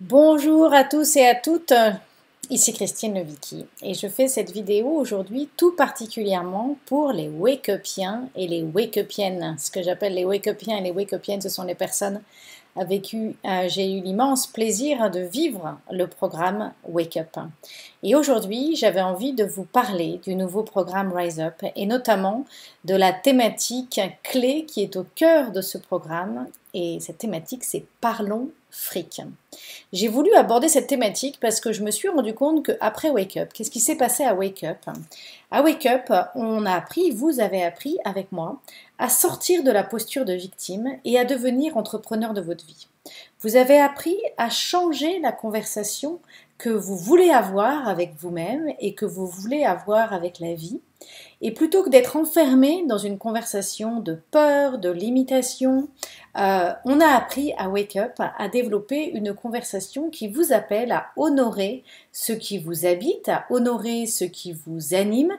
Bonjour à tous et à toutes, ici Christine Levicki et je fais cette vidéo aujourd'hui tout particulièrement pour les wake-upiens et les wake-upiennes. Ce que j'appelle les wake-upiens et les wake-upiennes, ce sont les personnes avec qui euh, j'ai eu l'immense plaisir de vivre le programme Wake Up. Et aujourd'hui, j'avais envie de vous parler du nouveau programme Rise Up et notamment de la thématique clé qui est au cœur de ce programme. Et cette thématique, c'est Parlons fric. J'ai voulu aborder cette thématique parce que je me suis rendu compte qu'après Wake Up, qu'est-ce qui s'est passé à Wake Up À Wake Up, on a appris, vous avez appris avec moi, à sortir de la posture de victime et à devenir entrepreneur de votre vie. Vous avez appris à changer la conversation que vous voulez avoir avec vous-même et que vous voulez avoir avec la vie. Et plutôt que d'être enfermé dans une conversation de peur, de limitation, euh, on a appris à Wake Up à développer une conversation qui vous appelle à honorer ce qui vous habite, à honorer ce qui vous anime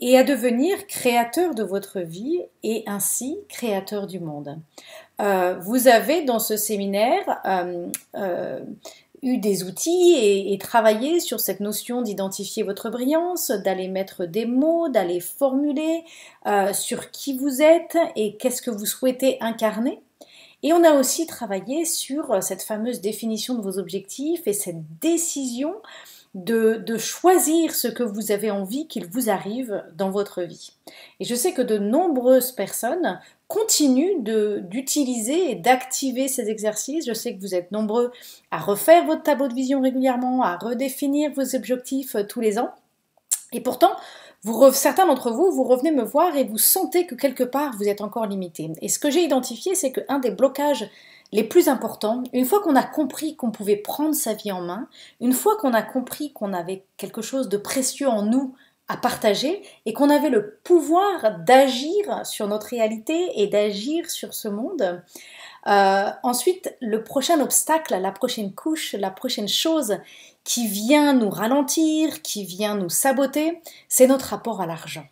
et à devenir créateur de votre vie et ainsi créateur du monde. Euh, vous avez dans ce séminaire euh, eu des outils et, travailler travaillé sur cette notion d'identifier votre brillance, d'aller mettre des mots, d'aller formuler euh, sur qui vous êtes et qu'est-ce que vous souhaitez incarner. Et on a aussi travaillé sur euh, cette fameuse définition de vos objectifs et cette décision de, choisir ce que vous avez envie qu'il vous arrive dans votre vie. Et je sais que de nombreuses personnes continuent d'utiliser et d'activer ces exercices. Je sais que vous êtes nombreux à refaire votre tableau de vision régulièrement, à redéfinir vos objectifs euh, tous les ans. Et pourtant, certains d'entre vous, vous revenez me voir et vous sentez que quelque part, vous êtes encore limité. Et ce que j'ai identifié, c'est qu'un des blocages les plus importants, une fois qu'on a compris qu'on pouvait prendre sa vie en main, une fois qu'on a compris qu'on avait quelque chose de précieux en nous à partager et qu'on avait le pouvoir d'agir sur notre réalité et d'agir sur ce monde, euh, ensuite, le prochain obstacle, la prochaine couche, la prochaine chose qui vient nous ralentir, qui vient nous saboter, c'est notre rapport à l'argent.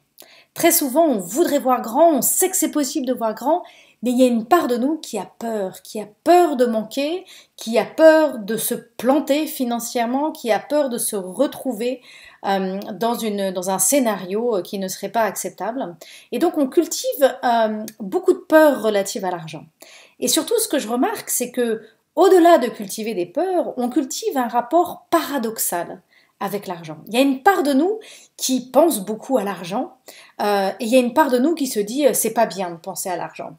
Très souvent, on voudrait voir grand, on sait que c'est possible de voir grand, mais il y a une part de nous qui a peur, qui a peur de manquer, qui a peur de se planter financièrement, qui a peur de se retrouver euh, dans, une, dans un scénario euh, qui ne serait pas acceptable. Et donc on cultive euh, beaucoup de peur relative à l'argent. Et surtout, ce que je remarque, c'est que au-delà de cultiver des peurs, on cultive un rapport paradoxal avec l'argent. Il y a une part de nous qui pense beaucoup à l'argent euh, et il y a une part de nous qui se dit euh, c'est pas bien de penser à l'argent.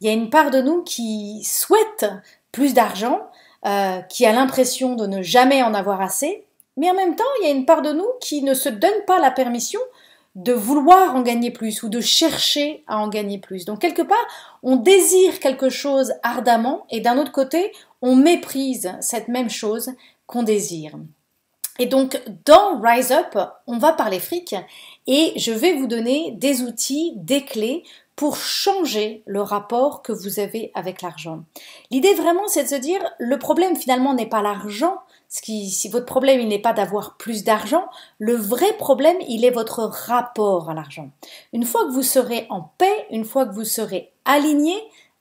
Il y a une part de nous qui souhaite plus d'argent, euh, qui a l'impression de ne jamais en avoir assez, mais en même temps il y a une part de nous qui ne se donne pas la permission de vouloir en gagner plus ou de chercher à en gagner plus. Donc quelque part, on désire quelque chose ardemment et d'un autre côté, on méprise cette même chose qu'on désire. Et donc dans Rise Up, on va parler fric et je vais vous donner des outils, des clés pour changer le rapport que vous avez avec l'argent. L'idée vraiment, c'est de se dire, le problème finalement n'est pas l'argent, si votre problème, il n'est pas d'avoir plus d'argent, le vrai problème, il est votre rapport à l'argent. Une fois que vous serez en paix, une fois que vous serez aligné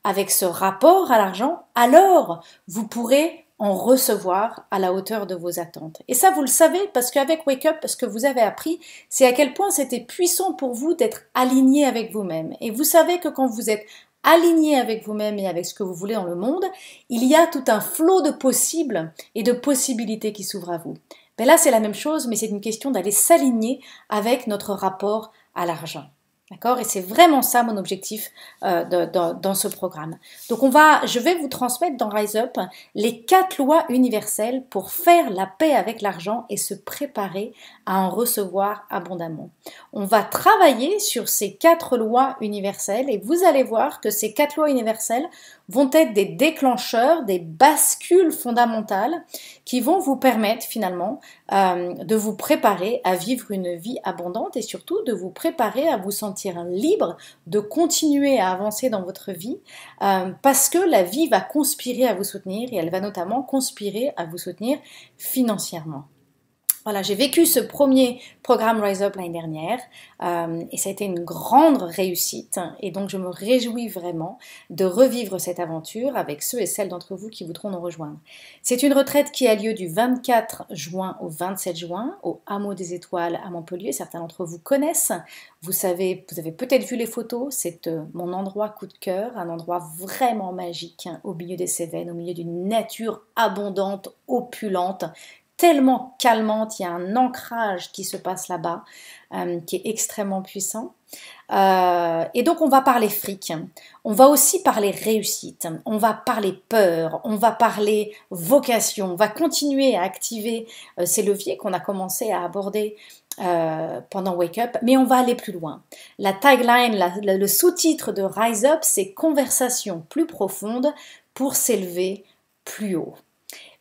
avec ce rapport à l'argent, alors vous pourrez en recevoir à la hauteur de vos attentes. Et ça, vous le savez, parce qu'avec Wake Up, ce que vous avez appris, c'est à quel point c'était puissant pour vous d'être aligné avec vous-même. Et vous savez que quand vous êtes aligné avec vous-même et avec ce que vous voulez dans le monde, il y a tout un flot de possibles et de possibilités qui s'ouvrent à vous. Ben là, c'est la même chose, mais c'est une question d'aller s'aligner avec notre rapport à l'argent. D'accord Et c'est vraiment ça mon objectif euh, dans ce programme. Donc on va, je vais vous transmettre dans Rise Up les quatre lois universelles pour faire la paix avec l'argent et se préparer à en recevoir abondamment. On va travailler sur ces quatre lois universelles et vous allez voir que ces quatre lois universelles vont être des déclencheurs, des bascules fondamentales qui vont vous permettre finalement euh, de vous préparer à vivre une vie abondante et surtout de vous préparer à vous sentir libre de continuer à avancer dans votre vie euh, parce que la vie va conspirer à vous soutenir et elle va notamment conspirer à vous soutenir financièrement. Voilà, j'ai vécu ce premier programme Rise Up l'année dernière euh, et ça a été une grande réussite et donc je me réjouis vraiment de revivre cette aventure avec ceux et celles d'entre vous qui voudront nous rejoindre. C'est une retraite qui a lieu du 24 juin au 27 juin au Hameau des Étoiles à Montpellier. Certains d'entre vous connaissent, vous savez, vous avez peut-être vu les photos, c'est euh, mon endroit coup de cœur, un endroit vraiment magique hein, au milieu des Cévennes, au milieu d'une nature abondante, opulente, tellement calmante, il y a un ancrage qui se passe là-bas euh, qui est extrêmement puissant. Euh, et donc on va parler fric, on va aussi parler réussite, on va parler peur, on va parler vocation, on va continuer à activer euh, ces leviers qu'on a commencé à aborder pendant Wake Up, mais on va aller plus loin. La tagline, le sous-titre de Rise Up, c'est Conversation plus profonde pour s'élever plus haut.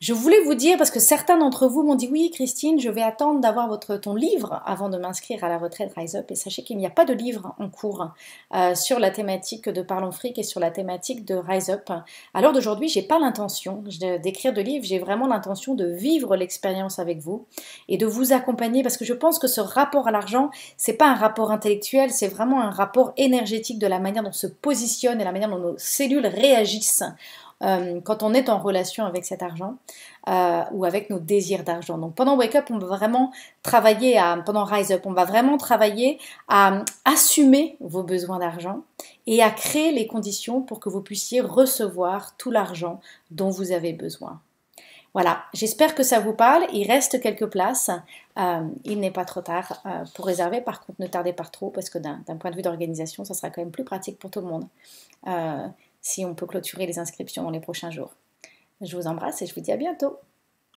Je voulais vous dire, parce que certains d'entre vous m'ont dit oui Christine, je vais attendre d'avoir votre, ton livre avant de m'inscrire à la retraite Rise Up. Et sachez qu'il n'y a pas de livre en cours euh, sur la thématique de Parlons Fric et sur la thématique de Rise Up. Alors d'aujourd'hui, n'ai pas l'intention d'écrire de livre, j'ai vraiment l'intention de vivre l'expérience avec vous et de vous accompagner parce que je pense que ce rapport à l'argent, c'est pas un rapport intellectuel, c'est vraiment un rapport énergétique de la manière dont on se positionne et la manière dont nos cellules réagissent euh, quand on est en relation avec cet argent euh, ou avec nos désirs d'argent. Donc pendant Wake Up, on va vraiment travailler à, pendant Rise Up, on va vraiment travailler à assumer vos besoins d'argent et à créer les conditions pour que vous puissiez recevoir tout l'argent dont vous avez besoin. Voilà, j'espère que ça vous parle. Il reste quelques places. Euh, il n'est pas trop tard pour réserver. Par contre, ne tardez pas trop parce que d'un point de vue d'organisation, ça sera quand même plus pratique pour tout le monde si on peut clôturer les inscriptions dans les prochains jours. Je vous embrasse et je vous dis à bientôt.